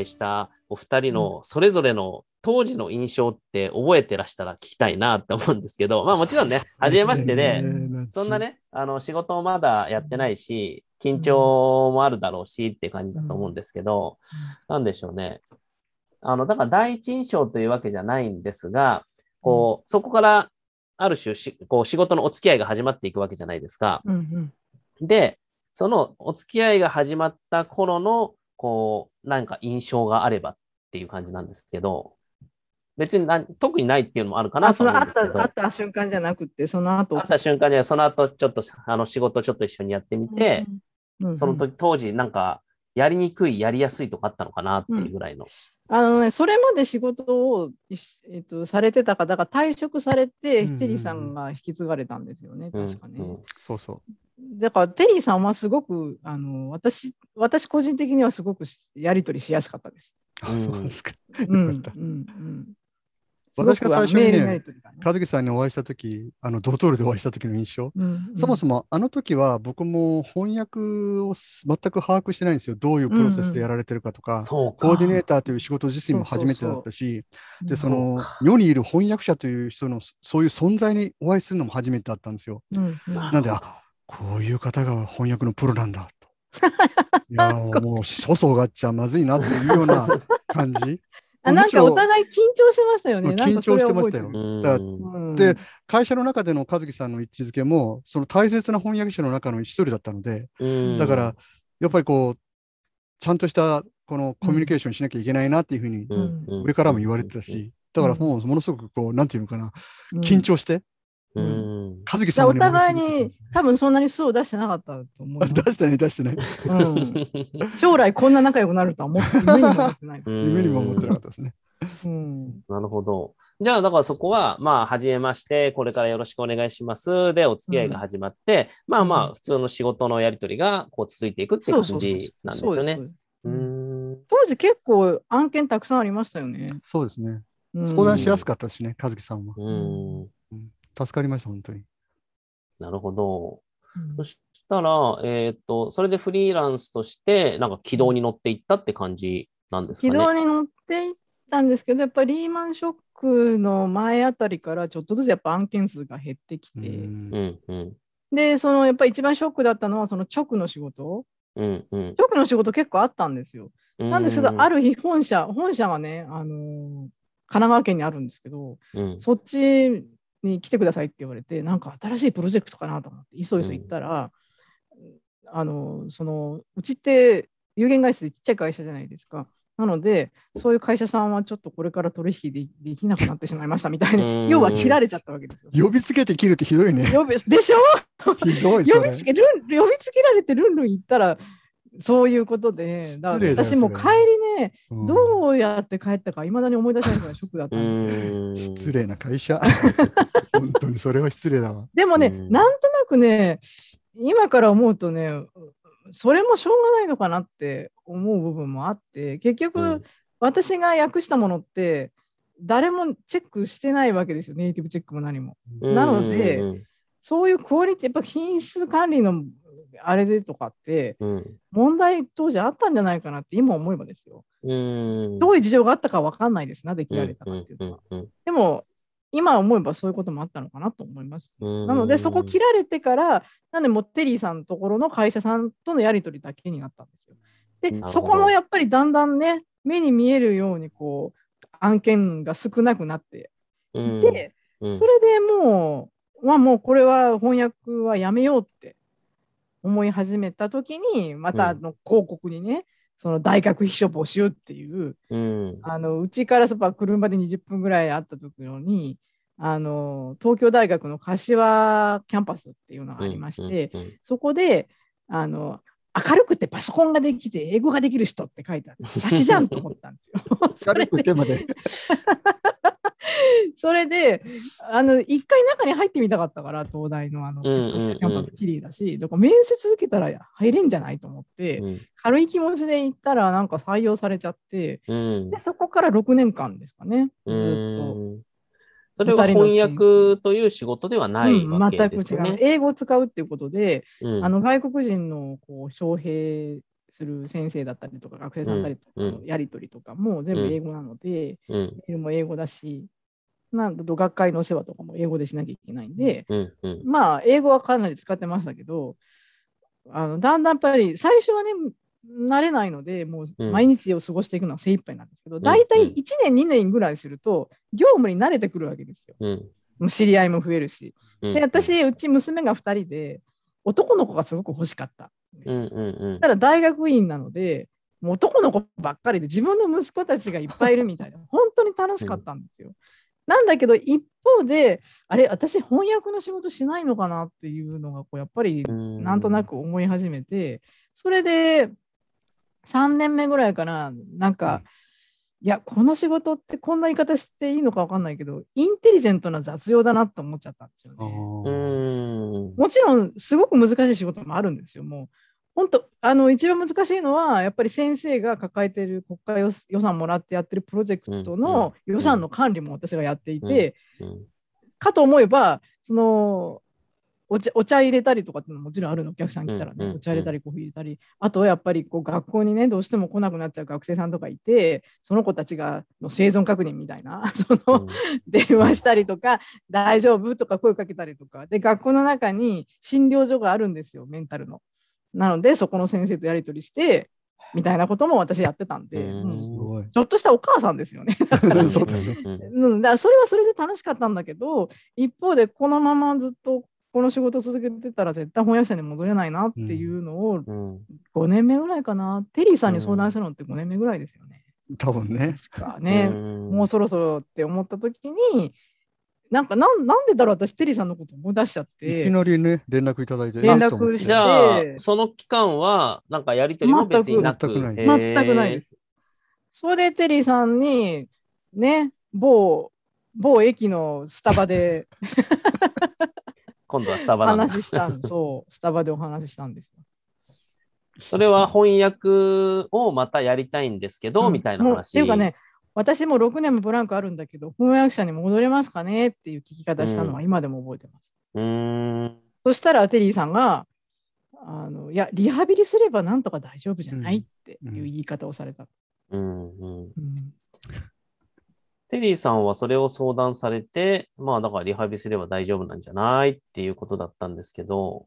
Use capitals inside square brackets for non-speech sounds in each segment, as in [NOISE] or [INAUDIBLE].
介したお二人のそれぞれの当時の印象って覚えてらしたら聞きたいなって思うんですけど、まあもちろんね、初めましてで、[LAUGHS] そんなね、あの仕事をまだやってないし、緊張もあるだろうしって感じだと思うんですけど、なんでしょうね。あの、だから第一印象というわけじゃないんですが、こう、そこからある種こう仕事のお付き合いが始まっていくわけじゃないですか。うんうん、で、そのお付き合いが始まった頃のこう、なんか印象があればっていう感じなんですけど、別にな特にないっていうのもあるかなと思うんですけど。そのあった瞬間じゃなくて、その後。あった瞬間じゃその後ちょっとあの仕事ちょっと一緒にやってみて、うんうん、その時当時なんかやりにくい、やりやすいとかあったのかなっていうぐらいの。うん、あのね、それまで仕事を、えっと、されてた方が退職されて、テリーさんが引き継がれたんですよね、確かうんうん。そうそう。だからテリーさんはすごくあの私私個人的にはすごくやり取りしやすかったです。あそうですか。うん、うん、うん私が最初にね、和樹さんにお会いした時、あのドトールでお会いした時の印象、うんうん、そもそもあの時は僕も翻訳を全く把握してないんですよ。どういうプロセスでやられてるかとか、うんうん、コーディネーターという仕事自身も初めてだったし、でその世にいる翻訳者という人のそういう存在にお会いするのも初めてだったんですよ。うんうん、なんで、あこういう方が翻訳のプロなんだと。[LAUGHS] いやもう粗相がっちゃまずいなというような感じあなんかお互い緊張してましたよね。緊張してましたよ。で、会社の中での和樹さんの位置づけも、その大切な翻訳者の中の一人だったので、だから、やっぱりこう、ちゃんとしたこのコミュニケーションしなきゃいけないなっていうふうに、上からも言われてたし、だからもうものすごくこう、なんていうのかな、緊張して、うん、和樹さんお互いに多分そんなに素を出してなかったと思う。出してない、出してない。将来こんな仲良くなるとは思って夢にも思ってない。夢にってなかったですね。うん、なるほど。じゃあ、だからそこは、まあ、はじめまして、これからよろしくお願いします。で、お付き合いが始まって、まあまあ、普通の仕事のやり取りがこう続いていくっていう感じなんですよね。当時結構案件たくさんありましたよね。そうですね。相談しやすかったしね、和樹さんは。うん助かりました、本当に。なるほど。うん、そしたら、えっ、と、それでフリーランスとして、なんか軌道に乗っていったって感じなんですかね。軌道に乗っていったんですけど、やっぱりリーマンショックの前あたりから、ちょっとずつやっぱ案件数が減ってきて、うんうん、で、そのやっぱり一番ショックだったのは、その直の仕事。うんうん、の仕事結構あったんですよ。なんですけど、ある日本社、本社はね、あのー、神奈川県にあるんですけど、うん、そっちに来てくださいって言われて、なんか新しいプロジェクトかなと思って、いそいそ行ったら、うん、あのそのうちって有限会社でちっちゃい会社じゃないですか。なので、そういう会社さんはちょっとこれから取引でできなくなってしまいましたみたいな、[LAUGHS] 要は切られちゃったわけですよ。呼びつけて切るってひどいね。呼びでしょ [LAUGHS] ひどい呼びつけ呼びつけられてルンルン行ったら、そういうことで、私も帰りね、うん、どうやって帰ったか、いまだに思い出せないからショックだったんですよ。失礼な会社。[LAUGHS] 本当にそれは失礼だわ。でもね、なんとなくね、今から思うとね、それもしょうがないのかなって思う部分もあって、結局、私が訳したものって、誰もチェックしてないわけですよ、ネイティブチェックも何も。なので、そういうクオリティ、やっぱ品質管理のあれでとかって、問題当時あったんじゃないかなって今思えばですよ。うん、どういう事情があったか分かんないですな、ぜ切られたかっていうのは。でも今思えばそういうこともあったのかなと思います。なので、そこ切られてから、なんでもテリーさんのところの会社さんとのやり取りだけになったんですよ。で、そこもやっぱりだんだんね、目に見えるように、こう、案件が少なくなってきて、うんうん、それでもう、まあもうこれは翻訳はやめようって思い始めた時にまたあの広告にね、うん、その大学秘書募集っていう、うん、あのうちからそば車で20分ぐらいあったときにあの東京大学の柏キャンパスっていうのがありまして、うんうんうん、そこであの明るくてパソコンができて英語ができる人って書いてある私 [LAUGHS] じゃんと思ったんですよ。[LAUGHS] 明るくてまで [LAUGHS] それで、あの、一回中に入ってみたかったから、東大のあの、キャンパスきれいだし、だから面接受けたら入れんじゃないと思って、うん、軽い気持ちで行ったら、なんか採用されちゃって、うん、で、そこから6年間ですかね、ずっと。それは翻訳という仕事ではない、ねうん、全く違う。英語を使うっていうことで、あの外国人のこう招聘する先生だったりとか学生さんだったりとかのやり取りとかも全部英語なので、メールも英語だし、なん学会のお世話とかも英語でしなきゃいけないんで、うんうん、まあ、英語はかなり使ってましたけど、あのだんだんやっぱり最初はね、慣れないので、もう毎日を過ごしていくのは精一杯なんですけど、うん、大体1年、2年ぐらいすると、業務に慣れてくるわけですよ。うん、知り合いも増えるし。で私、うち娘が2人で、男の子がすごく欲しかったうんうんうん、ただ大学院なので、もう男の子ばっかりで、自分の息子たちがいっぱいいるみたいな、本当に楽しかったんですよ。なんだけど一方であれ私翻訳の仕事しないのかなっていうのがこうやっぱりなんとなく思い始めてそれで3年目ぐらいからなんか、いやこの仕事ってこんな言い方していいのか分かんないけどインテリジェントな雑用だなと思っちゃったんですよね。もちろんすごく難しい仕事もあるんですよ。もう本当あの一番難しいのはやっぱり先生が抱えてる国家予算もらってやってるプロジェクトの予算の管理も私がやっていて、かと思えばそのお茶お茶入れたりとかっていうのももちろんあるのお客さん来たらね、お茶入れたりコーヒー入れたりあとやっぱりこう学校にねどうしても来なくなっちゃう学生さんとかいてその子たちがの生存確認みたいな [LAUGHS] その、電話したりとか大丈夫とか声かけたりとかで学校の中に診療所があるんですよメンタルの。なのでそこの先生とやり取りしてみたいなことも私やってたんで、うん、ちょっとしたお母さんですよね。[LAUGHS] そうね、うん、だそれはそれで楽しかったんだけど一方でこのままずっとこの仕事続けてたら絶対翻訳者に戻れないなっていうのを5年目ぐらいかな、テリーさんに相談したのって5年目ぐらいですよね。多分ね。ねもうそろそろって思った時になんかなんなんでだろう私テリーさんのこと思い出しちゃっていきなりね連絡いただいて連絡してじゃあその期間はなんかやり取りも別になく全くない全くないですそれでテリーさんにね某某駅のスタバで [LAUGHS] 今度はスタバ話したんそうスタバでお話ししたんですそれは翻訳をまたやりたいんですけど、うん、みたいな話っていうかね私も6年もブランクあるんだけど、翻訳者に戻れますかねっていう聞き方したのは今でも覚えてます。うん、そしたら、テリーさんが、あのいや、リハビリすればなんとか大丈夫じゃないっていう言い方をされた。うん、テリーさんはそれを相談されて、まあだからリハビリすれば大丈夫なんじゃないっていうことだったんですけど、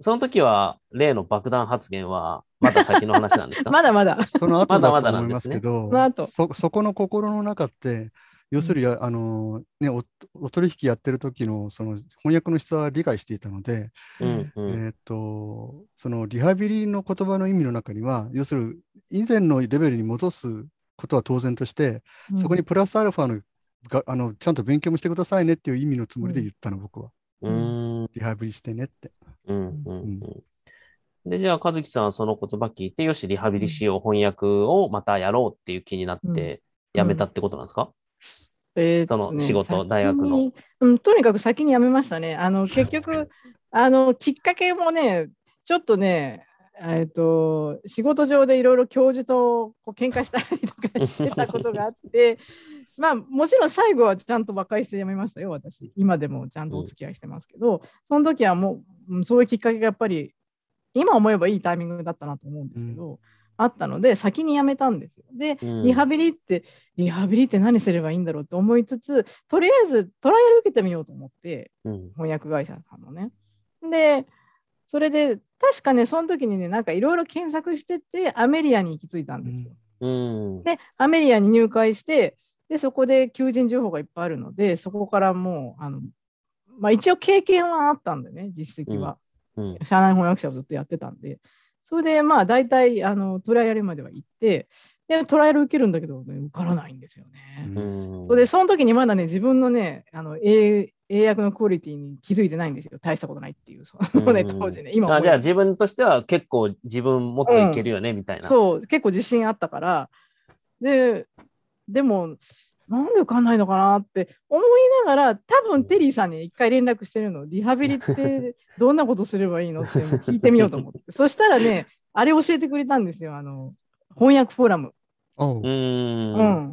その時は例の爆弾発言はまだ先の話なんですか [LAUGHS] まだまだ。その後だと思いますけど、そそこの心の中って、要するに、あのね、おお取引やってる時のその翻訳の質は理解していたので、うんうん、えーと、そのリハビリの言葉の意味の中には要する以前のレベルに戻すことは当然として、うん、そこにプラスアルファのがあのちゃんと勉強もしてくださいねっていう意味のつもりで言ったの、僕は。うん、リハビリしてねって。うんうんうん、うんで、じゃあ、和樹さんはその言葉聞いて、よし、リハビリしよう、翻訳をまたやろうっていう気になって辞めたってことなんですか、うんうん、えーね、その仕事、大学の、うん。とにかく先に辞めましたね。あの [LAUGHS] 結局あの、きっかけもね、ちょっとね、えーと、仕事上でいろいろ教授とこう喧嘩したりとかしてたことがあって、[LAUGHS] まあ、もちろん最後はちゃんと和解してやめましたよ、私。今でもちゃんとお付き合いしてますけど、うん、その時はもう、そういうきっかけがやっぱり今思えばいいタイミングだったなと思うんですけど、うん、あったので先に辞めたんですよ。で、リハビリってリハビリって何すればいいんだろうって思いつつとりあえずトライアル受けてみようと思って、翻訳会社さんのね。でそれで確かねその時にねなんかいろいろ検索しててアメリアに行き着いたんですよ。うん、でアメリアに入会してでそこで求人情報がいっぱいあるのでそこからもうあの、まあ、一応経験はあったんでね実績は。社内翻訳者をずっとやってたんで、それでまあ大体あのトライアルまでは行って、でトライアル受けるんだけど、ね、受からないんですよね。それでその時にまだね自分のねあの英英訳のクオリティに気づいてないんですよ大したことないっていうそのね、ね、当時ね今あじゃあ自分としては結構自分もっといけるよね、うん、みたいなそう結構自信あったからででもなんで受かんないのかなって思いながら多分テリーさんに一回連絡してるのリハビリってどんなことすればいいのって聞いてみようと思って [LAUGHS] そしたらねあれ教えてくれたんですよあの翻訳フォーラム。うん、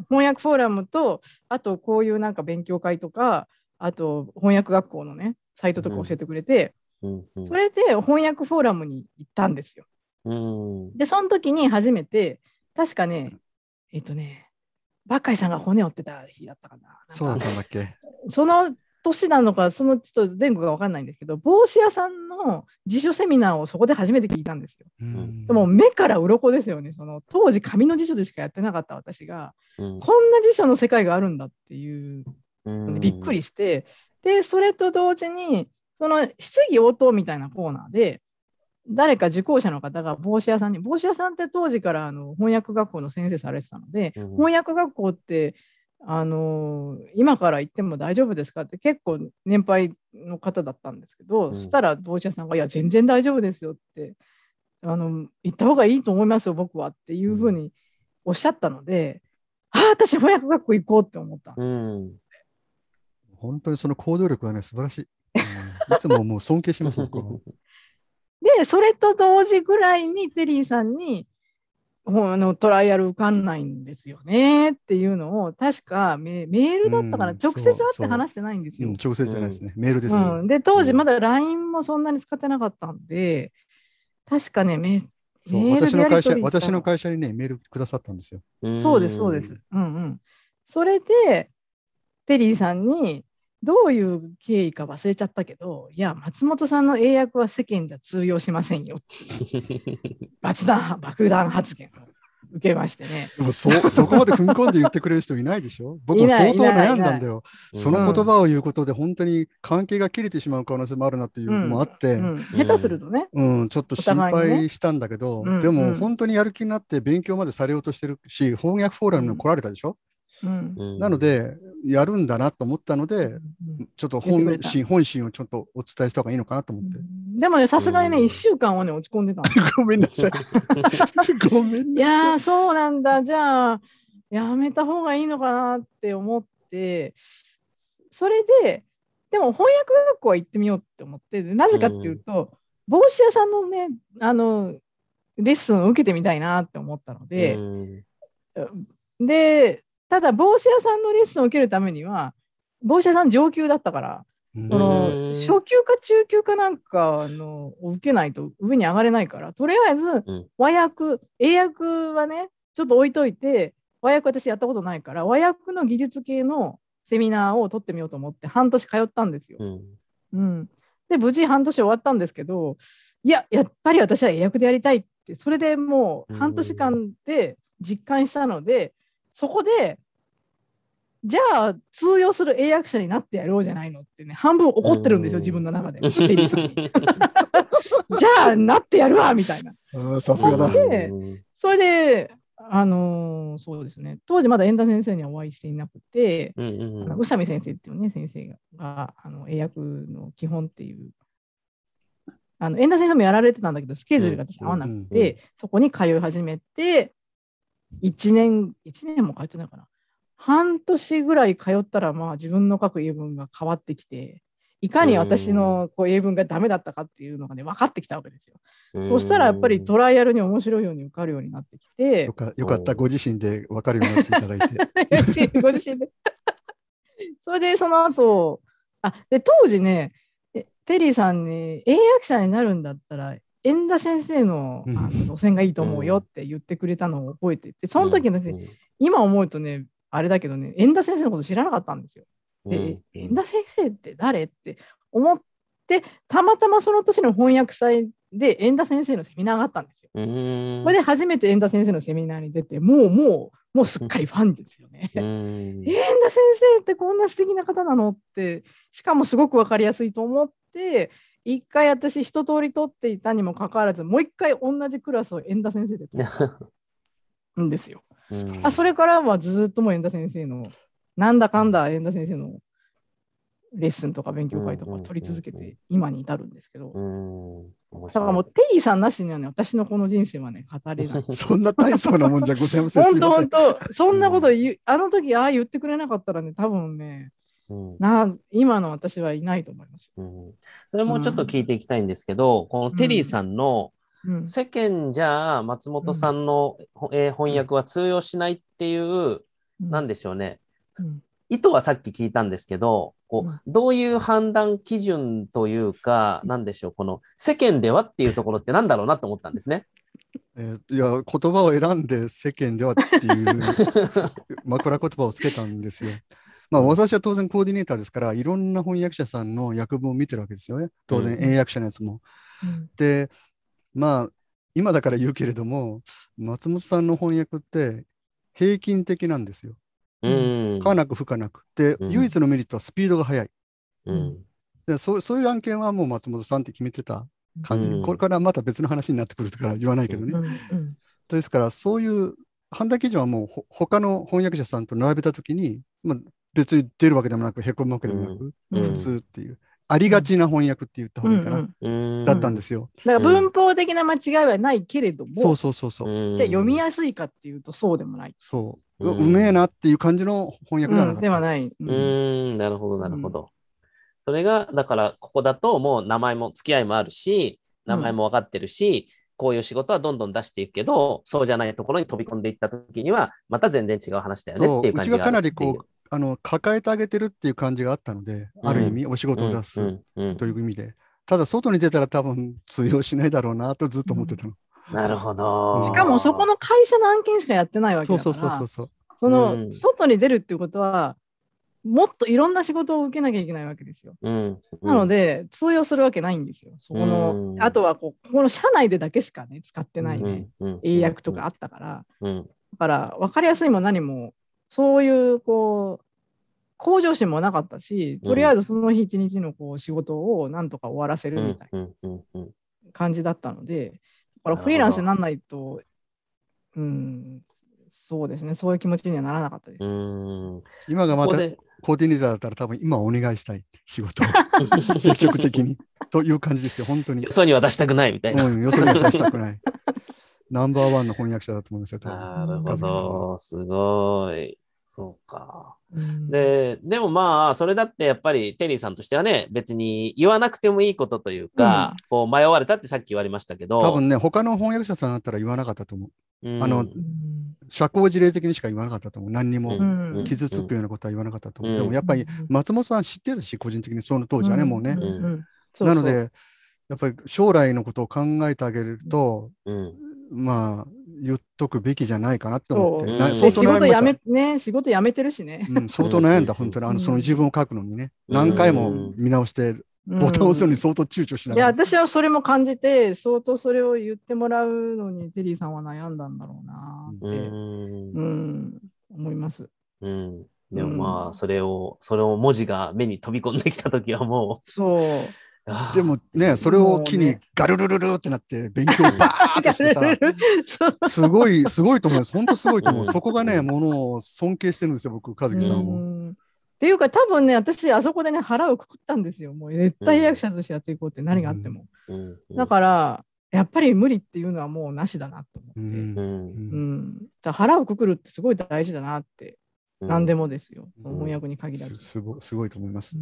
翻訳フォーラムとあとこういうなんか勉強会とかあと翻訳学校のねサイトとか教えてくれて、うんうん、それで翻訳フォーラムに行ったんですよ。でその時に初めて確かねえっ、とねバっかさんが骨折ってた日だったかな。そうだったんだっけその年なのか、そのちょっと前後が分かんないんですけど、帽子屋さんの辞書セミナーをそこで初めて聞いたんですよ。でも目から鱗ですよね、その当時、紙の辞書でしかやってなかった私が、こんな辞書の世界があるんだっていうのでびっくりして、でそれと同時に、その質疑応答みたいなコーナーで、誰か受講者の方が帽子屋さんに帽子屋さんって当時からあの翻訳学校の先生されてたので、うん、翻訳学校ってあの今から行っても大丈夫ですかって結構年配の方だったんですけど、うん、そしたら帽子屋さんが「いや全然大丈夫ですよ」ってあの行った方がいいと思いますよ僕はっていうふうにおっしゃったので、うん、あ私翻訳学校行こうって思ったんですうん、本当にその行動力はね素晴らしい。いつももう尊敬します、僕は。[LAUGHS] で、それと同時ぐらいにテリーさんに、あのトライアル受かんないんですよねっていうのを、確かメメールだったから、直接会って話してないんですよ。うん、直接じゃないですね、メールです、うん、で、当時まだ LINE もそんなに使ってなかったんで、確かね、メそう私の会社私の会社にね、メールくださったんですよ。そうです、そうです。うんうん。それで、テリーさんに、どういう経緯か忘れちゃったけど、いや、松本さんの英訳は世間では通用しませんよ。爆 [LAUGHS] 弾、爆弾発言を受けましてね。でもそ、[LAUGHS] そこまで踏み込んで言ってくれる人いないでしょ僕も相当悩んだんだよ。その言葉を言うことで本当に関係が切れてしまう可能性もあるなっていうのもあって、うんうん、下手するとね、うん、ちょっと心配したんだけど、ね、でも本当にやる気になって勉強までされようとしてるし、翻訳フォーラムに来られたでしょ、なのでやるんだなと思ったので、ちょっと本心本心をちょっとお伝えした方がいいのかなと思って。でもね、さすがにね、1週間はね、落ち込んでたごめんなさい。[LAUGHS] ごめんなさい。いやそうなんだ。じゃあ、やめた方がいいのかなって思って、それで、でも翻訳学校は行ってみようって思って、なぜかっていうと、うん、帽子屋さんのね、あの、レッスンを受けてみたいなって思ったので、うん、で、ただ、帽子屋さんのレッスンを受けるためには、帽子屋さん上級だったから、その初級か中級かなんかの受けないと上に上がれないから、とりあえず和訳、うん、英訳はね、ちょっと置いといて、和訳私やったことないから、和訳の技術系のセミナーを取ってみようと思って、半年通ったんですよ。うん、うん、で、無事半年終わったんですけど、いや、やっぱり私は英訳でやりたいって、それでもう半年間で実感したので、そこで、じゃあ通用する英訳者になってやろうじゃないのってね、半分怒ってるんですよ、自分の中で。[LAUGHS] じゃあなってやるわみたいな。さすがだ。それで、あのー、そうですね、当時まだ遠田先生にはお会いしていなくて、宇佐美先生っていうね、先生があの英訳の基本っていうあの、遠田先生もやられてたんだけど、スケジュールが合わなくて、そこに通い始めて、1年、1年も通ってないかな。半年ぐらい通ったら、まあ自分の書く英文が変わってきて、いかに私のこう英文がダメだったかっていうのがね、分かってきたわけですよ。そしたらやっぱりトライアルに面白いように受かるようになってきて。よかよかった、ご自身で分かるようになっていただいて。ご自身で。[LAUGHS] それでその後あで当時ね、テリーさんに、英訳者になるんだったら、縁田先生のあの路線がいいと思うよって言ってくれたのを覚えてて、その時の、ね今思うとね、あれだけどね、縁田先生のこと知らなかったんですよ。で、縁田先生って誰って思って、たまたまその年の翻訳祭で縁田先生のセミナーがあったんですよ。これで初めて縁田先生のセミナーに出て、もうもう、もうすっかりファンですよね。縁田先生ってこんな素敵な方なのって、しかもすごく分かりやすいと思って、一回私一通り取っていたにもかかわらずもう一回同じクラスを円田先生で取ったん [LAUGHS] ですよ。あそれからはずっとも円田先生のなんだかんだ円田先生のレッスンとか勉強会とか取り続けて今に至るんですけど、だからもうテリーさんなしにはね私のこの人生はね語れないそんな大層なもんじゃございません本当本当そんなこと言う、あの時ああ言ってくれなかったらね多分ねな今の私はいないと思います、うん、それもちょっと聞いていきたいんですけど、うん、このテリーさんの、世間じゃ松本さんの、うん、翻訳は通用しないっていう、なんでしょうね、意図はさっき聞いたんですけどこうどういう判断基準というかなんでしょうこの世間ではっていうところってなんだろうなと思ったんですね。えー、いや言葉を選んで世間ではっていう [LAUGHS] 枕言葉をつけたんですよ。まあ、私は当然コーディネーターですから、いろんな翻訳者さんの訳文を見てるわけですよね。当然、英訳者のやつも。うん、で、まあ、今だから言うけれども、松本さんの翻訳って平均的なんですよ。かなく不可なく。で、唯一のメリットはスピードが速い。うんでそうそういう案件はもう松本さんって決めてた感じ、うん、これからまた別の話になってくるから言わないけどね。うんうん、ですからそういう判断基準はもう他の翻訳者さんと並べた時に、まあ、別に出るわけでもなく、へこむわけでもなく、うん、普通っていう。ありがちな翻訳って言った方がいいかな、うんうん、だったんですよ。だから文法的な間違いはないけれども、そうそうそうじゃ読みやすいかっていうとそうでもない。そう。うめえなっていう感じの翻訳なかっではない。うん、なるほど、なるほど。それが、だから、ここだともう名前も付き合いもあるし、名前も分かってるし、こういう仕事はどんどん出していくけど、そうじゃないところに飛び込んでいった時には、また全然違う話だよねっていう感じがうちはかなりこう、あの抱えてあげてるっていう感じがあったので、ある意味お仕事を出すという意味で、ただ外に出たら多分通用しないだろうなとずっと思ってたの。なるほど。しかもそこの会社の案件しかやってないわけだからそうそうそうそう。その、外に出るっていうことは、もっといろんな仕事を受けなきゃいけないわけですよ。うん、なので、通用するわけないんですよ。そこの、うん、あとはこう、この社内でだけしかね、使ってない英訳とかあったから、だから分かりやすいも何も、そういうこう向上心もなかったしとりあえずその日一日のこう仕事をなんとか終わらせるみたいな感じだったのでだからフリーランスにならないと、うん、そうですねそういう気持ちにはならなかったです。今がまたコーディネーターだったら多分今お願いしたい仕事を [LAUGHS] 積極的にという感じですよ本当に。よそに出したくないみたいな。うん、よそにしたくない。ナンバーワンの翻訳者だと思いますよ、なるほど、すごい。そうか。で、でもまあ、それだってやっぱりテリーさんとしてはね、別に言わなくてもいいことというか、うん、こう迷われたってさっき言われましたけど。多分ね、他の翻訳者さんだったら言わなかったと思う。うん、あの、社交辞令的にしか言わなかったと思う。何にも傷つくようなことは言わなかったと思う。うん、でもやっぱり松本さん知ってたし、個人的にその当時はね、もうね。なので、やっぱり将来のことを考えてあげると、まあ、言っとくべきじゃないかなと思って、そ相当悩みましね、仕事辞めてるしね。うん、相当悩んだ、本当に、あのその自分を書くのにね、何回も見直して、ボタンを押すのに相当躊躇しない。いや、私はそれも感じて、相当それを言ってもらうのに、テリーさんは悩んだんだろうなって、うん、うん、思います。うんでもまあ、それを、それを文字が目に飛び込んできたときはもう、そう。でもね、それを機にガルルルルってなって勉強バーッとしてさ、すごい、すごいと思います。本当すごいと思う。そこがね、ものを尊敬してるんですよ、僕、和樹さんも。っていうか、多分ね、私、あそこでね、腹をくくったんですよ。もう絶対役者としてやっていこうって、何があっても。だから、やっぱり無理っていうのはもうなしだなと思って、うん腹をくくるってすごい大事だなって、何でもですよ、翻訳に限らずすご。すごいと思います。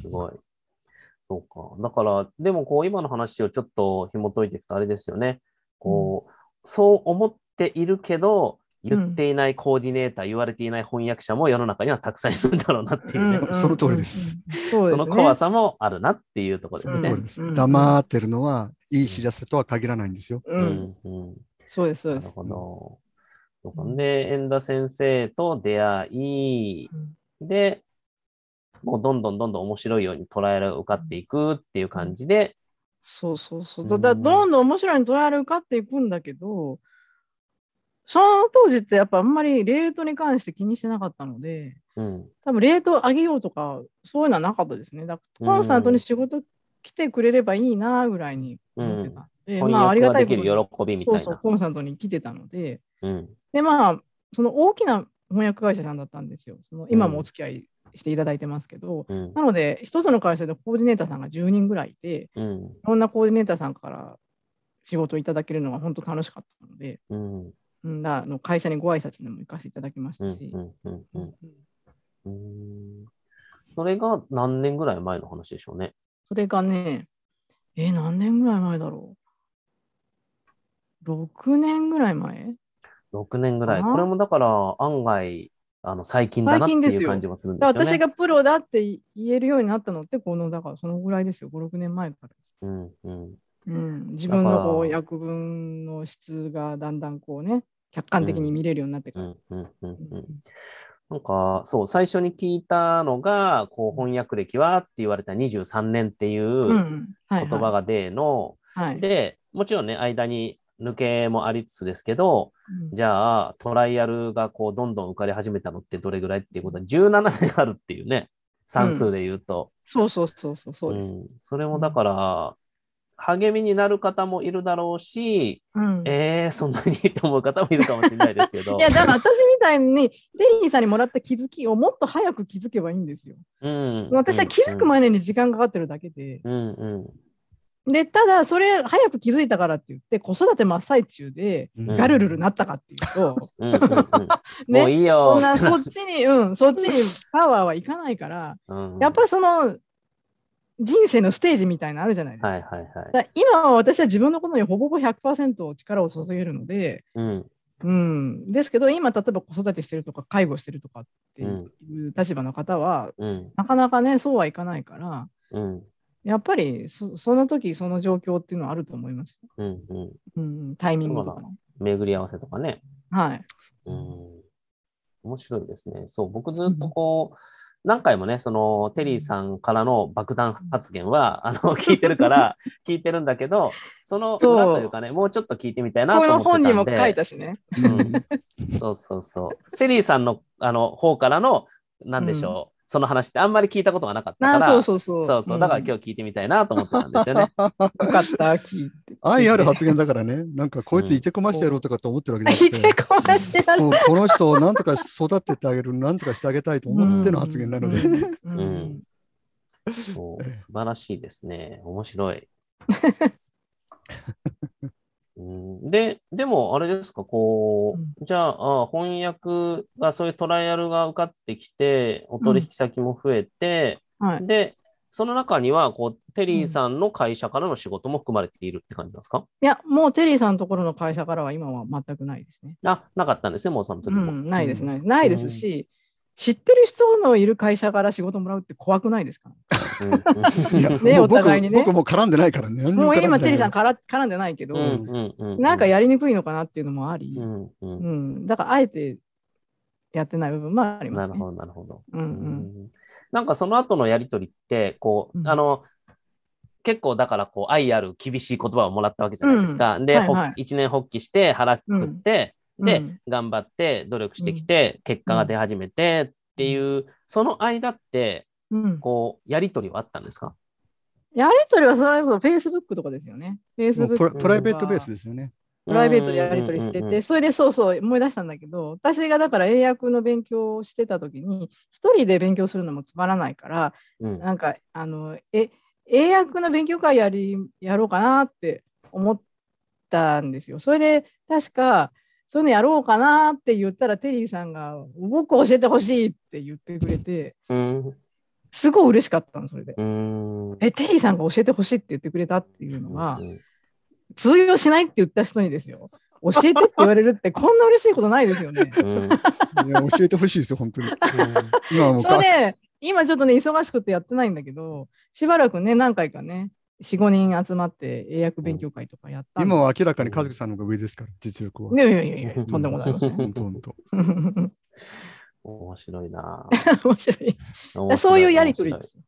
すごいそうか。だから、でもこう、今の話をちょっと紐解いていくと、あれですよね。こう、うん、そう思っているけど、言っていないコーディネーター、うん、言われていない翻訳者も世の中にはたくさんいるんだろうなっていう、その通りです。その怖さもあるなっていうところですね。そです黙ってるのはいい知らせとは限らないんですよ。うん、うん、そうです、そうです。なるほど。で、遠田先生と出会い、で、もうどんどんどんどん面白いように捉えられ受かっていくっていう感じで。そうそうそう。うん、だどんどん面白いに捉えられ受かっていくんだけど、その当時ってやっぱあんまりレートに関して気にしてなかったので、うん、多分レート上げようとかそういうのはなかったですね。だコンサートに仕事来てくれればいいなぐらいに思ってた。うん、でまあありがたい喜びみたいな。そうそう、コンサートに来てたので、うん、でまあその大きな翻訳会社さんだったんですよ。その今もお付き合いしていただいてますけど、うん、なので一つの会社でコーディネーターさんが10人ぐらいいて、うん、いろんなコーディネーターさんから仕事をいただけるのは本当楽しかったので、うん、うんだの会社にご挨拶でも行かせていただきましたし。それが何年ぐらい前の話でしょうね。それがね、えー、何年ぐらい前だろう。6年ぐらい前 ?6 年ぐらい。これもだから案外あの最近だなっていう感じもするんですよね。私がプロだって言えるようになったのって、この、だからそのぐらいですよ、5、6年前からです。うんうんうん、自分のこう役分の質がだんだんこうね、客観的に見れるようになってくる。なんか、そう、最初に聞いたのが、こう、翻訳歴はって言われた23年っていう言葉がでの、で、もちろんね、間に抜けもありつつですけど、うん、じゃあトライアルがこうどんどん浮かれ始めたのってどれぐらいっていうことは17年あるっていうね算数で言うと、うん、そうそうそうそうそうです、うん、それもだから励みになる方もいるだろうし、うん、えー、そんなにいいと思う方もいるかもしれないですけど [LAUGHS] いやだから私みたいにテリーさんにもらった気づきをもっと早く気づけばいいんですよ、うん、私は気づくまでに時間かかってるだけで、うんうん、で、ただ、それ、早く気づいたからって言って、子育て真っ最中で、ガルルルなったかっていうと、うんうんうん、[LAUGHS] ね、うそそっちに、うん、そっちにパワーはいかないから、やっぱりその、人生のステージみたいなのあるじゃないですか。はいはいはい、今は私は自分のことにほぼほぼ100%力を注げるので、うん、うん、ですけど今例えば子育てしてるとか介護してるとかっていう立場の方は、うん、なかなかねそうはいかないから、やっぱりそその時その状況っていうのはあると思います。うんうん。うん、タイミングとか、巡り合わせとかね。はい。うん。面白いですね。そう、僕ずっとこう、何回もね、そのテリーさんからの爆弾発言は、あの、聞いてるから、[LAUGHS] 聞いてるんだけど、その裏というかね、もうちょっと聞いてみたいなと思ってたんで。この本にも書いたしね。うん、そうそうそう。テリーさんの、あの、方からの、なんでしょう、その話ってあんまり聞いたことがなかったから、そうそうそう。そうそう、だから今日聞いてみたいなと思ってたんですよね。[LAUGHS] よかった、聞いて。愛ある発言だからね、なんかこいついてこましてやろうとかと思ってるわけじゃなくて、いてこましてやろう。この人をなんとか育ててあげる、なんとかしてあげたいと思っての発言なので。素晴らしいですね。面白い。[LAUGHS] で、でも、あれですか、こう、じゃあ、翻訳が、そういうトライアルが受かってきて、お取引先も増えて、はい、で、その中には、こう、テリーさんの会社からの仕事も含まれているって感じですか、いや、もうテリーさんのところの会社からは今は全くないですね。あ、なかったんですね、もうその時も。うん、ないです、ないです。ないですし、知ってる人のいる会社から仕事もらうって怖くないですか [LAUGHS] ね、お互いにね僕。も絡んでないからね。もう今、テリーさんから絡んでないけど、なんかやりにくいのかなっていうのもあり、うんうんうん、だからあえてやってない部分もあります、ね、なるほど、なるほど。うんうん、なんかその後のやりとりって、こう、あの、結構だからこう愛ある厳しい言葉をもらったわけじゃないですか。で、ははい、一年発起して腹くくって、で、頑張って努力してきて、結果が出始めてっていう、その間って、こうやり取りはあったんですかやり取りはそれこそ Facebook とかですよね。Facebook プライベートベースですよね。プライベートでやり取りしてて、それでそうそう思い出したんだけど、私がだから英訳の勉強をしてた時に、一人で勉強するのもつまらないから、うん、なんか、あの、え、英訳の勉強会やり、やろうかなって思ったんですよ。それで、確か、そういうのやろうかなって言ったら、テリーさんが、僕教えてほしいって言ってくれて、すごい嬉しかったの、それで。え、テリーさんが教えてほしいって言ってくれたっていうのは、通用しないって言った人にですよ。教えてって言われるってこんな嬉しいことないですよね。うん、教えてほしいですよ、本当に。[LAUGHS] うん、今もそね、今ちょっとね、忙しくてやってないんだけど、しばらくね、何回かね、四五人集まって英訳勉強会とかやった今は明らかに和樹さんの方が上ですから、実力は。いやいやいや、とんでもない本当本当。面白いな [LAUGHS] 面白い。白いそういうやりとりです。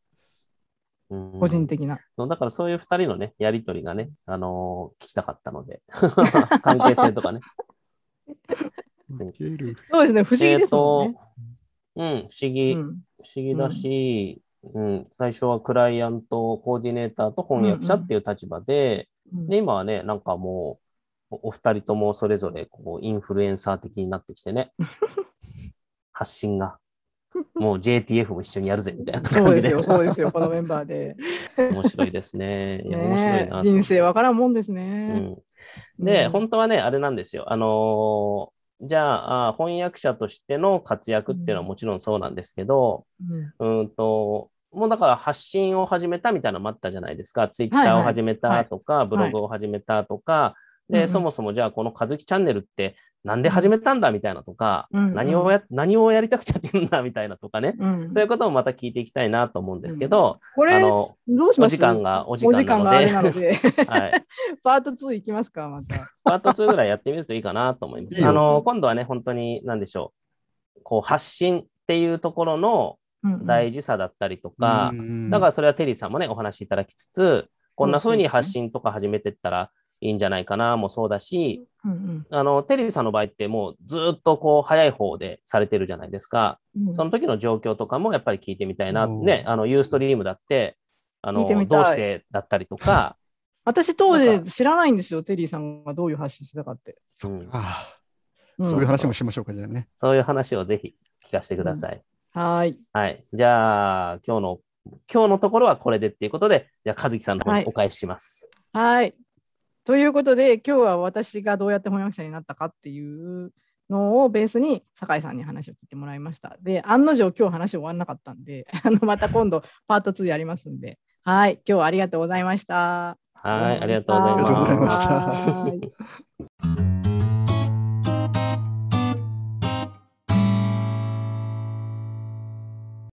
個人的な。そうだからそういう二人のね、やりとりがね、あのー、聞きたかったので、[LAUGHS] 関係性とかね。そうですね、不思議ですね、えー。うん、不思議、うん、不思議だし、うん、最初はクライアント、コーディネーターと翻訳者っていう立場で、うんうん、で、今はね、なんかもう、お二人ともそれぞれこうインフルエンサー的になってきてね、[LAUGHS] 発信が。もう JTF も一緒にやるぜみたいな感じで。そうですよ、そうですよ、このメンバーで。面白いですね。いや、面白いな。人生わからんもんですね。うん、で、うん、本当はね、あれなんですよ。あのー、じゃあ、翻訳者としての活躍っていうのはもちろんそうなんですけど、うん、うんともうだから発信を始めたみたいなのもあったじゃないですか。ツイッターを始めたとか、はいはい、ブログを始めたとか、はい、で、そもそもじゃあこのずきチャンネルってなんで始めたんだみたいなとか、うんうん、何をや、何をやりたくてやってるんだみたいなとかね、うん、そういうこともまた聞いていきたいなと思うんですけど、うん、これ、どうしますお時間が、お時間があれなので、[LAUGHS] はい、[LAUGHS] パート2いきますか、また。パート2ぐらいやってみるといいかなと思います。あの、今度はね、本当に、なんでしょう、こう、発信っていうところの、大事さだったりとか、うんだからそれはテリーさんもね、お話しいただきつつ、こんな風に発信とか始めてったらいいんじゃないかなもそうだし、うんうん、あのテリーさんの場合ってもうずっとこう早い方でされてるじゃないですか、うん、その時の状況とかもやっぱり聞いてみたいな、うん、ねあのユーストリームだってあのどうしてだったりとか私当時知らないんですよテリーさんがどういう発信してたかって、うん、そういう話もしましょうかじゃあねそういう話をぜひ聞かせてください、はい。はい。じゃあ、今日の、今日のところはこれでっていうことで、じゃあ、和樹さんの方にお返しします。はい、はいということで今日は私がどうやって翻訳者になったかっていうのをベースに酒井さんに話を聞いてもらいました。で案の定今日話終わらなかったんで [LAUGHS] あのまた今度パート2やりますんではい今日はありがとうございました。はいありがとうございました。